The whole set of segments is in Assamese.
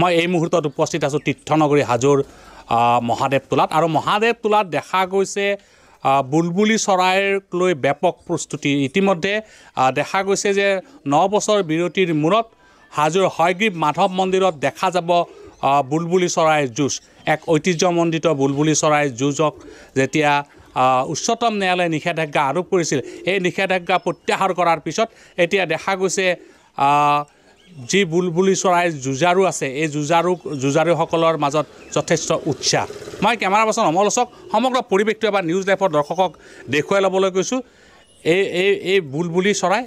মই এই মুহূৰ্তত উপস্থিত আছোঁ তীৰ্থনগৰী হাজোৰ মহাদেৱতোলাত আৰু তোলাত দেখা গৈছে বুলবুলি চৰাইক লৈ ব্যাপক প্ৰস্তুতি ইতিমধ্যে দেখা গৈছে যে ন বছৰ বিৰতিৰ মূৰত হাজোৰ হয়গ্ৰীৱ মাধৱ মন্দিৰত দেখা যাব বুলবুলি চৰাইৰ যুঁজ এক ঐতিহ্যমণ্ডিত বুলবুলি চৰাইৰ যুঁজক যেতিয়া উচ্চতম ন্যায়ালয়ে নিষেধাজ্ঞা আৰোপ কৰিছিল এই নিষেধাজ্ঞা প্ৰত্যাহাৰ কৰাৰ পিছত এতিয়া দেখা গৈছে যি বুলবুলি চৰাইৰ যুঁজাৰু আছে এই যুঁজাৰু যুঁজাৰুসকলৰ মাজত যথেষ্ট উৎসাহ মই কেমেৰা পাৰ্চন অমল ওচৰক সমগ্ৰ পৰিৱেশটো এবাৰ নিউজ লাইভৰ দৰ্শকক দেখুৱাই ল'বলৈ কৈছোঁ এই এই এই বুলবুলি চৰাই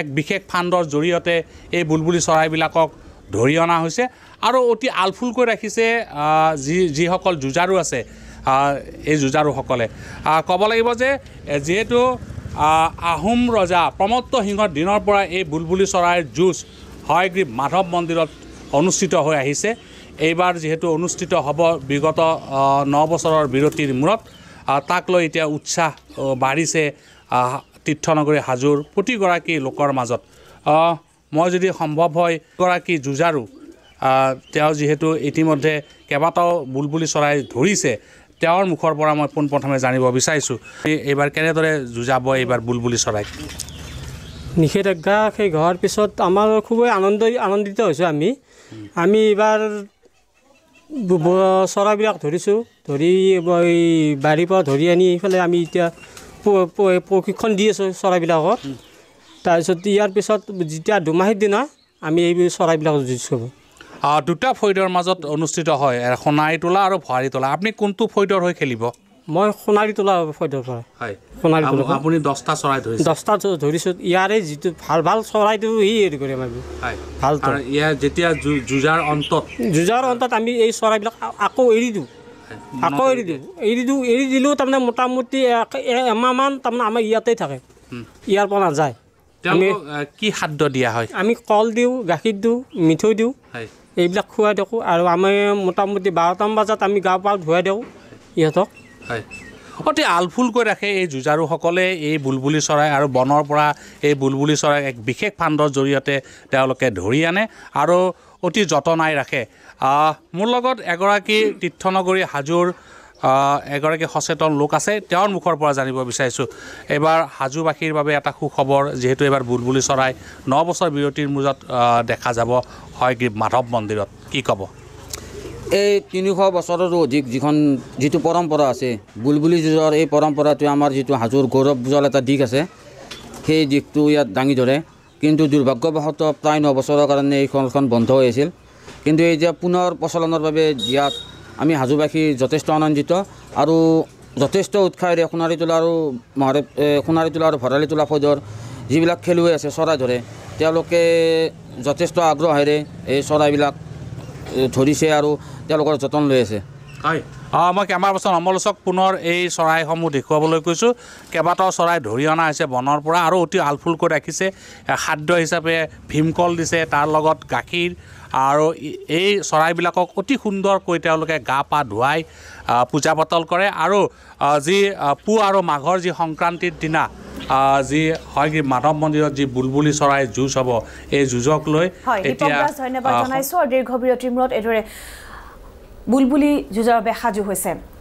এক বিশেষ ফাণ্ডৰ জৰিয়তে এই বুলবুলি চৰাইবিলাকক ধৰি অনা হৈছে আৰু অতি আলফুলকৈ ৰাখিছে যি যিসকল যুঁজাৰু আছে এই যুঁজাৰুসকলে ক'ব লাগিব যে যিহেতু আহোম ৰজা প্ৰমত্ত সিংহৰ দিনৰ পৰা এই বুলবুলি চৰাইৰ যুঁজ হয়গ্ৰীৱ মাধৱ মন্দিৰত অনুষ্ঠিত হৈ আহিছে এইবাৰ যিহেতু অনুষ্ঠিত হ'ব বিগত ন বছৰৰ বিৰতিৰ মূৰত তাক লৈ এতিয়া উৎসাহ বাঢ়িছে তীৰ্থনগৰী হাজোৰ প্ৰতিগৰাকী লোকৰ মাজত মই যদি সম্ভৱ হয় গৰাকী যুঁজাৰু তেওঁ যিহেতু ইতিমধ্যে কেইবাটাও বুলবুলি চৰাই ধৰিছে তেওঁৰ মুখৰ পৰা মই পোনপ্ৰথমে জানিব বিচাৰিছোঁ এইবাৰ কেনেদৰে যুঁজাব এইবাৰ বুলবুলি চৰাইক নিষেধাজ্ঞা সেই ঘৰৰ পিছত আমাৰ খুবেই আনন্দ আনন্দিত হৈছোঁ আমি আমি এইবাৰ চৰাইবিলাক ধৰিছোঁ ধৰি এই বাৰীৰ পৰা ধৰি আনি এইফালে আমি এতিয়া প্ৰশিক্ষণ দি আছোঁ চৰাইবিলাকক তাৰপিছত ইয়াৰ পিছত যেতিয়া দুমাহীৰ দিনা আমি এইবোৰ চৰাইবিলাক যুঁজিছোঁ দুটা ফৈদৰ মাজত অনুষ্ঠিত হয় সোণাৰী তোলা আৰু ভৰাৰী তোলা আপুনি কোনটো ফৈদৰ হৈ খেলিব মই সোণাৰী তোলা ফৈদৰ পৰা সোণাৰী তোলা আপুনি দহটা চৰাই দহটা ধৰিছোঁ ইয়াৰে যিটো ভাল ভাল চৰাইটো সি হেৰি কৰিম আমি ভাল যেতিয়া যুঁজাৰ অন্তত যুঁজাৰ অন্তত আমি এই চৰাইবিলাক আকৌ এৰি দিওঁ আকৌ এৰি দিওঁ এৰি দিওঁ এৰি দিলেও তাৰমানে মোটামুটি এমাহমান তাৰমানে আমাৰ ইয়াতেই থাকে ইয়াৰ পৰা নাযায় তেওঁলোকক কি খাদ্য দিয়া হয় আমি কল দিওঁ গাখীৰ দিওঁ মিঠৈ দিওঁ এইবিলাক খুৱাই থাকোঁ আৰু আমি মোটামুটি বাৰটামান বজাত আমি গা পা ধুৱাই দিওঁ ইহঁতক হয় অতি আলফুল কৰি ৰাখে এই যুঁজাৰুসকলে এই বুলবুলি চৰাই আৰু বনৰ পৰা এই বুলবুলি চৰাই এক বিশেষ ফাণ্ডৰ জৰিয়তে তেওঁলোকে ধৰি আনে আৰু অতি যতনাই ৰাখে মোৰ লগত এগৰাকী তীৰ্থনগৰী হাজোৰ এগৰাকী সচেতন লোক আছে তেওঁৰ মুখৰ পৰা জানিব বিচাৰিছোঁ এইবাৰ হাজোবাসীৰ বাবে এটা সুখবৰ যিহেতু এইবাৰ বুলবুলি চৰাই ন বছৰ বিৰতিৰ মূজত দেখা যাব হয় কি মাধৱ মন্দিৰত কি ক'ব এই তিনিশ বছৰৰো অধিক যিখন যিটো পৰম্পৰা আছে বুলবুলি যুঁজৰ এই পৰম্পৰাটোৱে আমাৰ যিটো হাজোৰ গৌৰৱ বুজল এটা দিশ আছে সেই দিশটো ইয়াত দাঙি ধৰে কিন্তু দুৰ্ভাগ্যবশতঃ প্ৰায় ন বছৰৰ কাৰণে এইখনখন বন্ধ হৈ আছিল কিন্তু এতিয়া পুনৰ প্ৰচলনৰ বাবে ইয়াত আমি হাজোবাসী যথেষ্ট আনন্দিত আৰু যথেষ্ট উৎসাহেৰে সোণাৰী তোলা আৰু মহাদেৱ সোণাৰী তোলা আৰু ভৰালী তোলা ফৈদৰ যিবিলাক খেলুৱৈ আছে চৰাই ধৰে তেওঁলোকে যথেষ্ট আগ্ৰহেৰে এই চৰাইবিলাক ধৰিছে আৰু তেওঁলোকৰ যতন লৈ আছে হয় মই কেমেৰা পাৰ্চন অমলোচক পুনৰ এই চৰাইসমূহ দেখুৱাবলৈ কৈছোঁ কেইবাটাও চৰাই ধৰি অনা হৈছে বনৰ পৰা আৰু অতি আলফুল কৰি ৰাখিছে খাদ্য হিচাপে ভীমকল দিছে তাৰ লগত গাখীৰ আৰু এই চৰাইবিলাকক অতি সুন্দৰকৈ তেওঁলোকে গা পা ধুৱাই পূজা পাতল কৰে আৰু যি পুহ আৰু মাঘৰ যি সংক্ৰান্তিৰ দিনা যি হয় কি মাধৱ মন্দিৰত যি বুলবুলি চৰাই যুঁজ হ'ব এই যুঁজক লৈ এতিয়া ধন্যবাদ জনাইছোঁ দীৰ্ঘ বিৰতিৰ মূৰত এইদৰে বুলবুলি যুঁজৰ বাবে সাজু হৈছে